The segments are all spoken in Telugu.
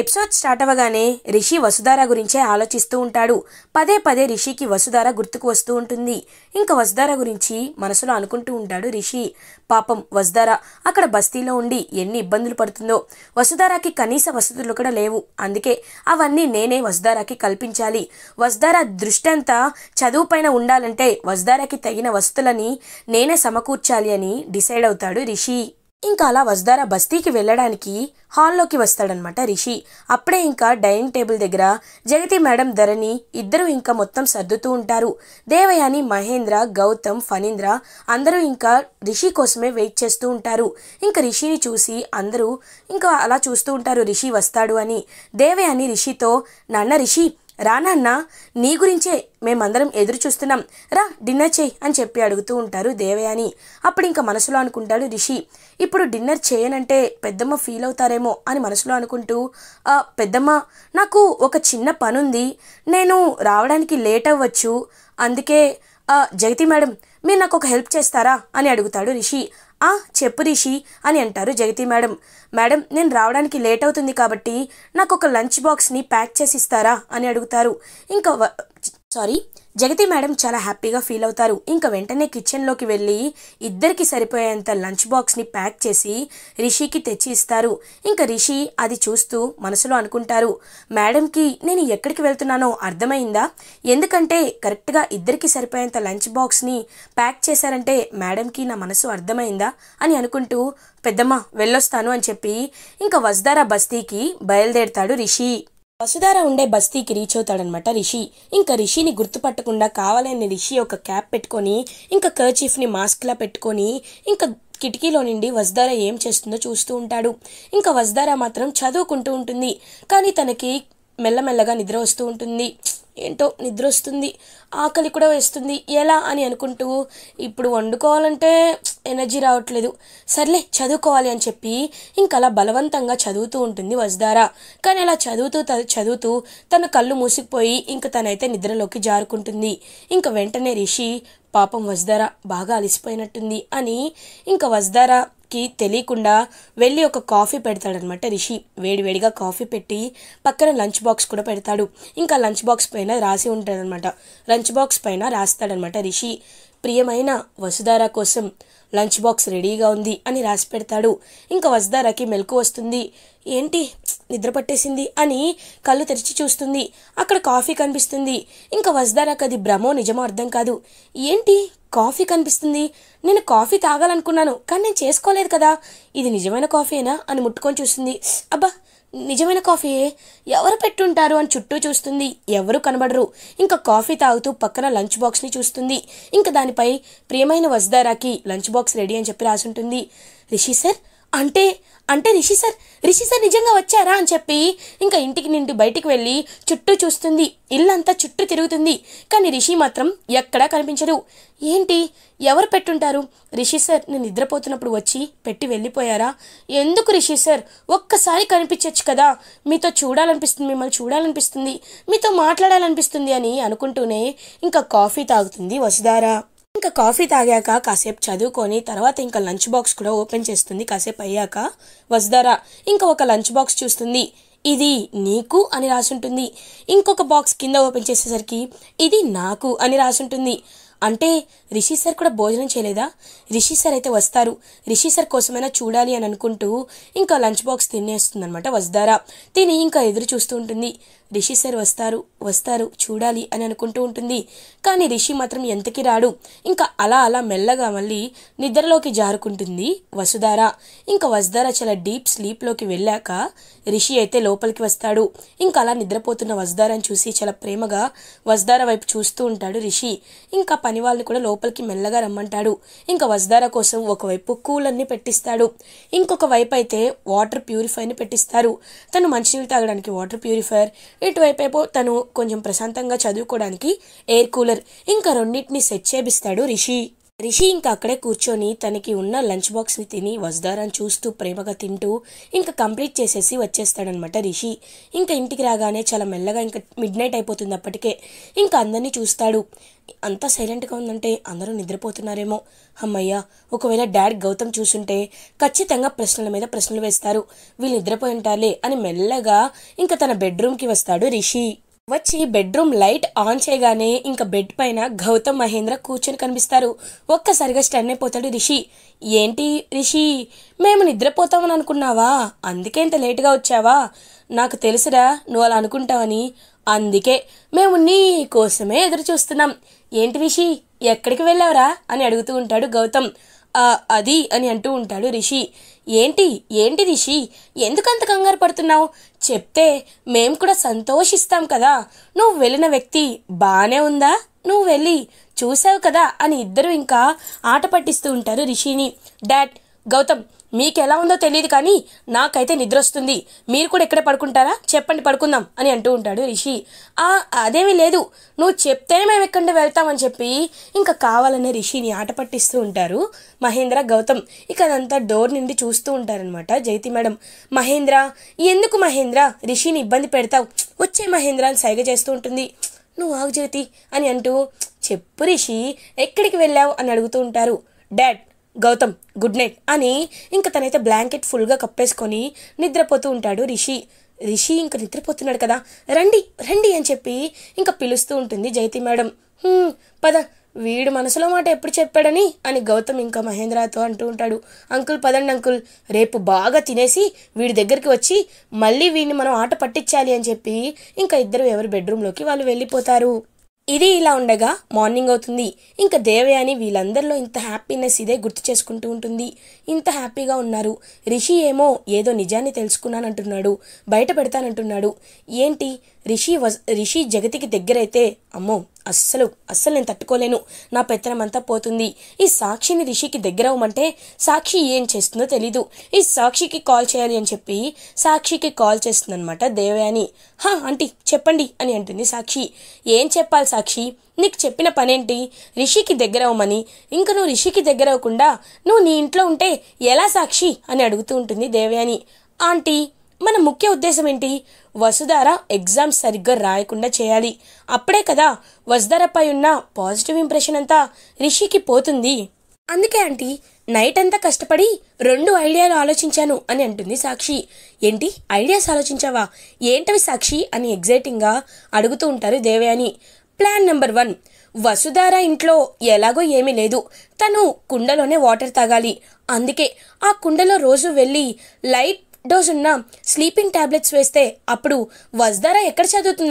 ఎపిసోడ్ స్టార్ట్ అవ్వగానే రిషి వసుధార గురించే ఆలోచిస్తూ ఉంటాడు పదే పదే రిషికి వసుధార గుర్తుకు వస్తూ ఉంటుంది ఇంకా వసుధార గురించి మనసులో అనుకుంటూ ఉంటాడు రిషి పాపం వసుధార అక్కడ బస్తీలో ఉండి ఎన్ని ఇబ్బందులు పడుతుందో వసుధారాకి కనీస వసతులు కూడా లేవు అందుకే అవన్నీ నేనే వసుధారాకి కల్పించాలి వసుధార దృష్టంతా చదువు పైన ఉండాలంటే వసుధారాకి తగిన వసతులని నేనే సమకూర్చాలి అని డిసైడ్ అవుతాడు రిషి ఇంకా అలా వసుధార బస్తీకి వెళ్ళడానికి హాల్లోకి వస్తాడనమాట రిషి అప్పుడే ఇంకా డైనింగ్ టేబుల్ దగ్గర జగతి మేడం ధరణి ఇద్దరు ఇంకా మొత్తం సర్దుతూ ఉంటారు దేవయాని మహేంద్ర గౌతమ్ ఫణీంద్ర అందరూ ఇంకా రిషి కోసమే వెయిట్ చేస్తూ ఉంటారు ఇంకా రిషిని చూసి అందరూ ఇంకా అలా చూస్తూ ఉంటారు రిషి వస్తాడు అని దేవయాని రిషితో నాన్న రిషి రానాన్న నీ గురించే మేమందరం ఎదురు చూస్తున్నాం రా డిన్నర్ చేయి అని చెప్పి అడుగుతూ ఉంటారు దేవయాని అప్పుడు ఇంకా మనసులో అనుకుంటాడు రిషి ఇప్పుడు డిన్నర్ చేయనంటే పెద్దమ్మ ఫీల్ అవుతారేమో అని మనసులో అనుకుంటూ పెద్దమ్మ నాకు ఒక చిన్న పనుంది నేను రావడానికి లేట్ అవ్వచ్చు అందుకే జగతి మేడం మీరు నాకు ఒక హెల్ప్ చేస్తారా అని అడుగుతాడు రిషి ఆ చెప్పు రిషి అని అంటారు జగతి మేడం మేడం నేను రావడానికి లేట్ అవుతుంది కాబట్టి నాకు ఒక లంచ్ బాక్స్ని ప్యాక్ చేసి ఇస్తారా అని అడుగుతారు ఇంకా సారీ జగతి మేడం చాలా హ్యాపీగా ఫీల్ అవుతారు ఇంకా వెంటనే కిచెన్లోకి వెళ్ళి ఇద్దరికి సరిపోయేంత లంచ్ బాక్స్ని ప్యాక్ చేసి రిషికి తెచ్చి ఇస్తారు ఇంకా రిషి అది చూస్తూ మనసులో అనుకుంటారు మేడంకి నేను ఎక్కడికి వెళ్తున్నానో అర్థమైందా ఎందుకంటే కరెక్ట్గా ఇద్దరికి సరిపోయేంత లంచ్ బాక్స్ని ప్యాక్ చేశారంటే మేడంకి నా మనసు అర్థమైందా అని అనుకుంటూ పెద్దమ్మ వెళ్ళొస్తాను అని చెప్పి ఇంకా వజ్దారా బస్తీకి బయలుదేరుతాడు రిషి వసుధార ఉండే బస్తీకి రీచ్ అవుతాడనమాట రిషి ఇంకా రిషిని గుర్తుపట్టకుండా కావాలని రిషి ఒక క్యాప్ పెట్టుకొని ఇంకా కర్చీఫ్ని మాస్క్లా పెట్టుకొని ఇంకా కిటికీలో నుండి వసుధార ఏం చేస్తుందో చూస్తూ ఉంటాడు ఇంకా వసుధార మాత్రం చదువుకుంటూ ఉంటుంది కానీ తనకి మెల్లమెల్లగా నిద్ర వస్తూ ఉంటుంది ఏంటో నిద్ర వస్తుంది ఆకలి కూడా వేస్తుంది ఎలా అని అనుకుంటూ ఇప్పుడు వండుకోవాలంటే ఎనర్జీ రావట్లేదు సర్లే చదువుకోవాలి అని చెప్పి ఇంకలా బలవంతంగా చదువుతూ ఉంటుంది వజదారా కానీ అలా చదువుతూ చదువుతూ తన కళ్ళు మూసుకుపోయి ఇంక తనైతే నిద్రలోకి జారుకుంటుంది ఇంక వెంటనే రిషి పాపం వజదారా బాగా అలిసిపోయినట్టుంది అని ఇంక వజదారా కి తెలియకుండా వెళ్ళి ఒక కాఫీ పెడతాడనమాట రిషి వేడివేడిగా కాఫీ పెట్టి పక్కన లంచ్ బాక్స్ కూడా పెడతాడు ఇంకా లంచ్ బాక్స్ పైన రాసి ఉంటాడనమాట లంచ్ బాక్స్ పైన రాస్తాడనమాట రిషి ప్రియమైన వసుధార కోసం లంచ్ బాక్స్ రెడీగా ఉంది అని రాసి పెడతాడు ఇంకా వసుధారకి మెలకు వస్తుంది ఏంటి నిద్ర పట్టేసింది అని కళ్ళు తెరిచి చూస్తుంది అక్కడ కాఫీ కనిపిస్తుంది ఇంకా వసుధారకి అది భ్రమో నిజమో అర్థం కాదు ఏంటి కాఫీ కనిపిస్తుంది నేను కాఫీ తాగాలనుకున్నాను కానీ నేను చేసుకోలేదు కదా ఇది నిజమైన కాఫీనా అని ముట్టుకొని చూస్తుంది అబ్బా నిజమైన కాఫీ ఎవరు పెట్టుంటారు అని చుట్టూ చూస్తుంది ఎవరు కనబడరు ఇంకా కాఫీ తాగుతూ పక్కన లంచ్ బాక్స్ని చూస్తుంది ఇంకా దానిపై ప్రియమైన వజదారాకి లంచ్ బాక్స్ రెడీ అని చెప్పి రాసుంటుంది రిషి సార్ అంటే అంటే రిషి సార్ రిషి సార్ నిజంగా వచ్చారా అని చెప్పి ఇంకా ఇంటికి నిండి బయటికి వెళ్ళి చుట్టూ చూస్తుంది ఇల్లంతా చుట్టూ తిరుగుతుంది కానీ రిషి మాత్రం ఎక్కడా కనిపించడు ఏంటి ఎవరు పెట్టుంటారు రిషి సార్ నేను నిద్రపోతున్నప్పుడు వచ్చి పెట్టి వెళ్ళిపోయారా ఎందుకు రిషి సార్ ఒక్కసారి కనిపించవచ్చు కదా మీతో చూడాలనిపిస్తుంది మిమ్మల్ని చూడాలనిపిస్తుంది మీతో మాట్లాడాలనిపిస్తుంది అని అనుకుంటూనే ఇంకా కాఫీ తాగుతుంది వసుధారా ఇంకా కాఫీ తాగాక కాసేపు చదువుకొని తర్వాత ఇంకా లంచ్ బాక్స్ కూడా ఓపెన్ చేస్తుంది కాసేపు అయ్యాక వసుధారా ఇంకా ఒక లంచ్ బాక్స్ చూస్తుంది ఇది నీకు అని రాసుంటుంది ఇంకొక బాక్స్ కింద ఓపెన్ చేసేసరికి ఇది నాకు అని రాసుంటుంది అంటే రిషి సార్ కూడా భోజనం చేయలేదా రిషి సార్ అయితే వస్తారు రిషి సార్ కోసమైనా చూడాలి అని అనుకుంటూ ఇంకా లంచ్ బాక్స్ తినేస్తుందనమాట వస్తారా తిని ఇంకా ఎదురు చూస్తూ ఉంటుంది రిషి సార్ వస్తారు వస్తారు చూడాలి అని అనుకుంటూ ఉంటుంది కానీ రిషి మాత్రం ఎంతకి రాడు ఇంకా అలా అలా మెల్లగా మళ్ళీ నిద్రలోకి జారుకుంటుంది వసుధార ఇంకా వసుధార చాలా డీప్ స్లీప్లోకి వెళ్ళాక రిషి అయితే లోపలికి వస్తాడు ఇంకా అలా నిద్రపోతున్న వసుధారని చూసి చాలా ప్రేమగా వసుధార వైపు చూస్తూ ఉంటాడు రిషి ఇంకా పని వాళ్ళని కూడా లోపలికి మెల్లగా రమ్మంటాడు ఇంకా వసుధార కోసం ఒకవైపు కూలర్ని పెట్టిస్తాడు ఇంకొక వైపు అయితే వాటర్ ప్యూరిఫైర్ని పెట్టిస్తారు తను మంచినీళ్ళు తాగడానికి వాటర్ ప్యూరిఫైర్ ఇటువైపేపో తను కొంచెం ప్రశాంతంగా చదువుకోవడానికి ఎయిర్ కూలర్ ఇంకా రెండింటిని సెట్ చేపిస్తాడు రిషి రిషి ఇంకా అక్కడే కూర్చొని తనకి ఉన్న లంచ్ బాక్స్ని తిని వజ్దారాన్ని చూస్తూ ప్రేమగా తింటూ ఇంకా కంప్లీట్ చేసేసి వచ్చేస్తాడనమాట రిషి ఇంకా ఇంటికి రాగానే చాలా మెల్లగా ఇంకా మిడ్ నైట్ అయిపోతుంది అప్పటికే ఇంకా అందరినీ చూస్తాడు అంతా సైలెంట్గా ఉందంటే అందరూ నిద్రపోతున్నారేమో అమ్మయ్యా ఒకవేళ డాడ్ గౌతమ్ చూసుంటే ఖచ్చితంగా ప్రశ్నల మీద ప్రశ్నలు వేస్తారు వీళ్ళు నిద్రపోయి ఉంటారులే అని మెల్లగా ఇంకా తన బెడ్రూమ్కి వస్తాడు రిషి వచ్చి బెడ్రూమ్ లైట్ ఆన్ చేయగానే ఇంకా బెడ్ పైన గౌతమ్ మహేంద్ర కూర్చొని కనిపిస్తారు ఒక్కసారిగా స్టన్ అయిపోతాడు రిషి ఏంటి రిషి మేము నిద్రపోతామని అనుకున్నావా అందుకే ఇంత లేటుగా వచ్చావా నాకు తెలుసురా నువ్వు అలా అనుకుంటావని అందుకే మేము నీ కోసమే ఎదురు చూస్తున్నాం ఏంటి రిషి ఎక్కడికి వెళ్ళావురా అని అడుగుతూ ఉంటాడు గౌతమ్ అది అని అంటూ ఉంటాడు రిషి ఏంటి ఏంటి రిషి ఎందుకంత కంగారు పడుతున్నావు చెప్తే మేం కూడా సంతోషిస్తాం కదా నువ్వు వెళ్ళిన వ్యక్తి బానే ఉందా నువ్వు వెళ్ళి చూసావు కదా అని ఇద్దరు ఇంకా ఆట పట్టిస్తూ ఉంటారు రిషిని డాడ్ గౌతమ్ మీకెలా ఉందో తెలియదు కానీ నాకైతే నిద్ర వస్తుంది మీరు కూడా ఎక్కడ పడుకుంటారా చెప్పండి పడుకుందాం అని అంటూ ఉంటాడు రిషి ఆ అదేమీ లేదు నువ్వు చెప్తేనే మేము ఎక్కడ వెళ్తామని చెప్పి ఇంకా కావాలనే రిషిని ఆట పట్టిస్తూ ఉంటారు మహేంద్ర గౌతమ్ ఇక అదంతా డోర్ నుండి చూస్తూ ఉంటారనమాట జైతి మేడం మహేంద్ర ఎందుకు మహేంద్ర రిషిని ఇబ్బంది పెడతావు వచ్చే మహేంద్ర అని సైగ చేస్తూ ఉంటుంది నువ్వు ఆగు జ్యోతి అని అంటూ చెప్పు రిషి ఎక్కడికి వెళ్ళావు అని అడుగుతూ ఉంటారు డాడ్ గౌతమ్ గుడ్ నైట్ అని ఇంకా తనైతే బ్లాంకెట్ ఫుల్గా కప్పేసుకొని నిద్రపోతూ ఉంటాడు రిషి రిషి ఇంకా నిద్రపోతున్నాడు కదా రండి రండి అని చెప్పి ఇంకా పిలుస్తూ ఉంటుంది జైతి మేడం పద వీడు మనసులో మాట ఎప్పుడు చెప్పాడని అని గౌతమ్ ఇంకా మహేంద్రతో అంటూ ఉంటాడు అంకుల్ పదండి అంకుల్ రేపు బాగా తినేసి వీడి దగ్గరికి వచ్చి మళ్ళీ వీడిని మనం ఆట పట్టించాలి అని చెప్పి ఇంకా ఇద్దరు ఎవరి బెడ్రూమ్లోకి వాళ్ళు వెళ్ళిపోతారు ఇది ఇలా ఉండగా మార్నింగ్ అవుతుంది ఇంకా దేవయాని వీళ్ళందరిలో ఇంత హ్యాపీనెస్ ఇదే గుర్తు చేసుకుంటూ ఉంటుంది ఇంత హ్యాపీగా ఉన్నారు రిషి ఏమో ఏదో నిజాన్ని తెలుసుకున్నానంటున్నాడు బయట పెడతానంటున్నాడు ఏంటి రిషి రిషి జగతికి దగ్గరైతే అమ్మో అస్సలు అస్సలు నేను తట్టుకోలేను నా అంతా పోతుంది ఈ సాక్షిని రిషికి దగ్గర అవ్వమంటే సాక్షి ఏం చేస్తుందో తెలీదు ఈ సాక్షికి కాల్ చేయాలి అని చెప్పి సాక్షికి కాల్ చేస్తుందనమాట దేవయాని హా ఆంటీ చెప్పండి అని అంటుంది సాక్షి ఏం చెప్పాలి సాక్షి నీకు చెప్పిన పనేంటి రిషికి దగ్గర అవ్వమని ఇంకా నువ్వు రిషికి దగ్గర అవ్వకుండా నువ్వు నీ ఇంట్లో ఉంటే ఎలా సాక్షి అని అడుగుతూ ఉంటుంది దేవయాని ఆంటీ మన ముఖ్య ఉద్దేశం ఏంటి వసుధార ఎగ్జామ్ సరిగ్గా రాయకుండా చేయాలి అప్పుడే కదా వసుధారపై ఉన్న పాజిటివ్ ఇంప్రెషన్ అంతా రిషికి పోతుంది అందుకే ఆంటీ నైట్ అంతా కష్టపడి రెండు ఐడియాలు ఆలోచించాను అని అంటుంది సాక్షి ఏంటి ఐడియాస్ ఆలోచించావా ఏంటవి సాక్షి అని ఎగ్జైటింగ్గా అడుగుతూ ఉంటారు Devayani plan number one Vasudhara ఇంట్లో ఎలాగో ఏమీ లేదు తను కుండలోనే వాటర్ తాగాలి అందుకే ఆ కుండలో రోజు వెళ్ళి లైట్ డోస్ ఉన్న స్లీపింగ్ టాబ్లెట్స్ వేస్తే అప్పుడు వజ్దార ఎక్కడ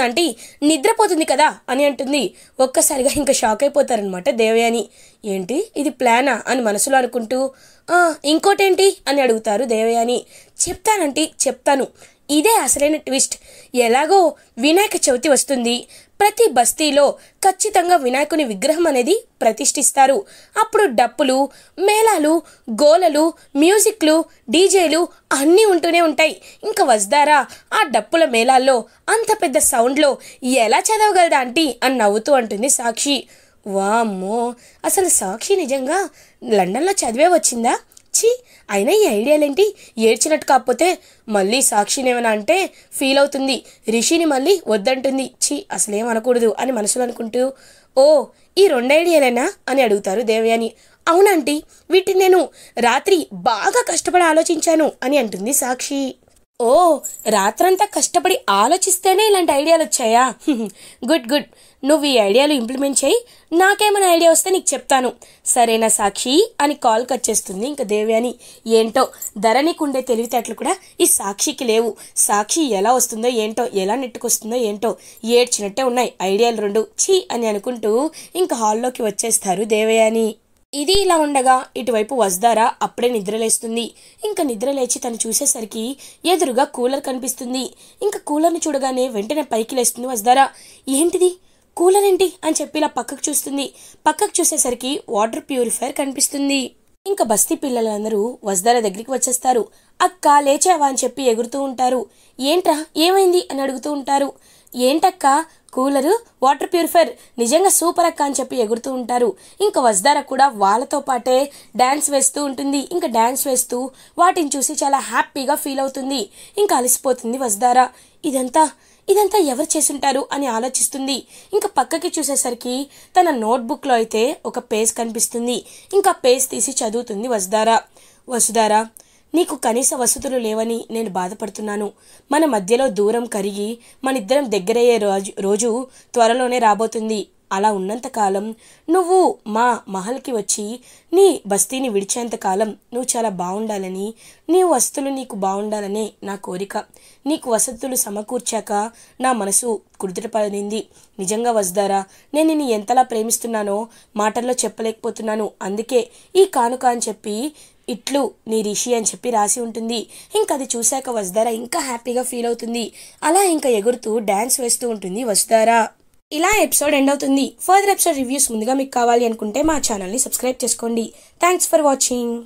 అంటే నిద్రపోతుంది కదా అని అంటుంది ఒక్కసారిగా ఇంకా షాక్ అయిపోతారనమాట దేవయాని ఏంటి ఇది ప్లానా అని మనసులో అనుకుంటూ ఇంకోటేంటి అని అడుగుతారు దేవయాని చెప్తానంటే చెప్తాను ఇదే అసలైన ట్విస్ట్ ఎలాగో వినాయక చవితి వస్తుంది ప్రతి బస్తీలో ఖచ్చితంగా వినాయకుని విగ్రహం అనేది ప్రతిష్ఠిస్తారు అప్పుడు డప్పులు మేళాలు గోలలు మ్యూజిక్లు డీజేలు అన్నీ ఉంటూనే ఉంటాయి ఇంకా వస్తారా ఆ డప్పుల మేళాల్లో అంత పెద్ద సౌండ్లో ఎలా చదవగలదా అంటీ అని నవ్వుతూ అంటుంది సాక్షి వామ్మో అసలు సాక్షి నిజంగా లండన్లో చదివే వచ్చిందా ఛీ అయినా ఈ ఐడియాలేంటి ఏడ్చినట్టు కాకపోతే మళ్ళీ ఏమైనా అంటే ఫీల్ అవుతుంది రిషిని మళ్ళీ వద్దంటుంది ఛీ అసలేం అనకూడదు అని మనసులో అనుకుంటూ ఓ ఈ రెండు ఐడియాలేనా అని అడుగుతారు దేవయాని అవునంటీ వీటిని నేను రాత్రి బాగా కష్టపడి ఆలోచించాను అని అంటుంది సాక్షి ఓ రాత్రంతా కష్టపడి ఆలోచిస్తేనే ఇలాంటి ఐడియాలు వచ్చాయా గుడ్ గుడ్ నువ్వు ఈ ఐడియాలు ఇంప్లిమెంట్ చేయి నాకేమైనా ఐడియా వస్తే నీకు చెప్తాను సరేనా సాక్షి అని కాల్ కట్ చేస్తుంది ఇంకా దేవి అని ఏంటో ధరణికి ఉండే తెలివితేటలు కూడా ఈ సాక్షికి లేవు సాక్షి ఎలా వస్తుందో ఏంటో ఎలా నెట్టుకొస్తుందో ఏంటో ఏడ్చినట్టే ఉన్నాయి ఐడియాలు రెండు ఛీ అని అనుకుంటూ ఇంకా హాల్లోకి వచ్చేస్తారు దేవయాని ఇది ఇలా ఉండగా ఇటువైపు వజ్దారా అప్పుడే నిద్రలేస్తుంది ఇంకా నిద్రలేచి తను చూసేసరికి ఎదురుగా కూలర్ కనిపిస్తుంది ఇంకా కూలర్ని చూడగానే వెంటనే పైకి లేస్తుంది వజ్దారా ఏంటిది కూలర్ ఏంటి అని చెప్పి ఇలా పక్కకు చూస్తుంది పక్కకు చూసేసరికి వాటర్ ప్యూరిఫైయర్ కనిపిస్తుంది ఇంకా బస్తీ పిల్లలందరూ వజ్దారా దగ్గరికి వచ్చేస్తారు అక్క లేచావా అని చెప్పి ఎగురుతూ ఉంటారు ఏంట్రా ఏమైంది అని అడుగుతూ ఉంటారు ఏంటక్క కూలరు వాటర్ ప్యూరిఫైర్ నిజంగా సూపర్ అక్క అని చెప్పి ఎగురుతూ ఉంటారు ఇంకా వజ్దార కూడా వాళ్ళతో పాటే డ్యాన్స్ వేస్తూ ఉంటుంది ఇంకా డ్యాన్స్ వేస్తూ వాటిని చూసి చాలా హ్యాపీగా ఫీల్ అవుతుంది ఇంకా అలసిపోతుంది వజ్దార ఇదంతా ఇదంతా ఎవరు చేసుంటారు అని ఆలోచిస్తుంది ఇంకా పక్కకి చూసేసరికి తన నోట్బుక్లో అయితే ఒక పేజ్ కనిపిస్తుంది ఇంకా పేజ్ తీసి చదువుతుంది వసుధారా వసుధారా నీకు కనీస వసతులు లేవని నేను బాధపడుతున్నాను మన మధ్యలో దూరం కరిగి మనిద్దరం దగ్గరయ్యే రోజు రోజు త్వరలోనే రాబోతుంది అలా ఉన్నంతకాలం నువ్వు మా మహల్కి వచ్చి నీ బస్తీని విడిచేంతకాలం నువ్వు చాలా బాగుండాలని నీ వసతులు నీకు బాగుండాలనే నా కోరిక నీకు వసతులు సమకూర్చాక నా మనసు కుదుటపడింది నిజంగా వసుదారా నేను నిన్ను ఎంతలా ప్రేమిస్తున్నానో మాటల్లో చెప్పలేకపోతున్నాను అందుకే ఈ కానుక అని చెప్పి ఇట్లు నీ రిషి అని చెప్పి రాసి ఉంటుంది ఇంకా అది చూశాక వసుధార ఇంకా హ్యాపీగా ఫీల్ అవుతుంది అలా ఇంకా ఎగురుతూ డ్యాన్స్ వేస్తూ ఉంటుంది వసుధార ఇలా ఎపిసోడ్ ఎండ్ అవుతుంది ఫర్దర్ ఎపిసోడ్ రివ్యూస్ ముందుగా మీకు కావాలి అనుకుంటే మా ఛానల్ని సబ్స్క్రైబ్ చేసుకోండి థ్యాంక్స్ ఫర్ వాచింగ్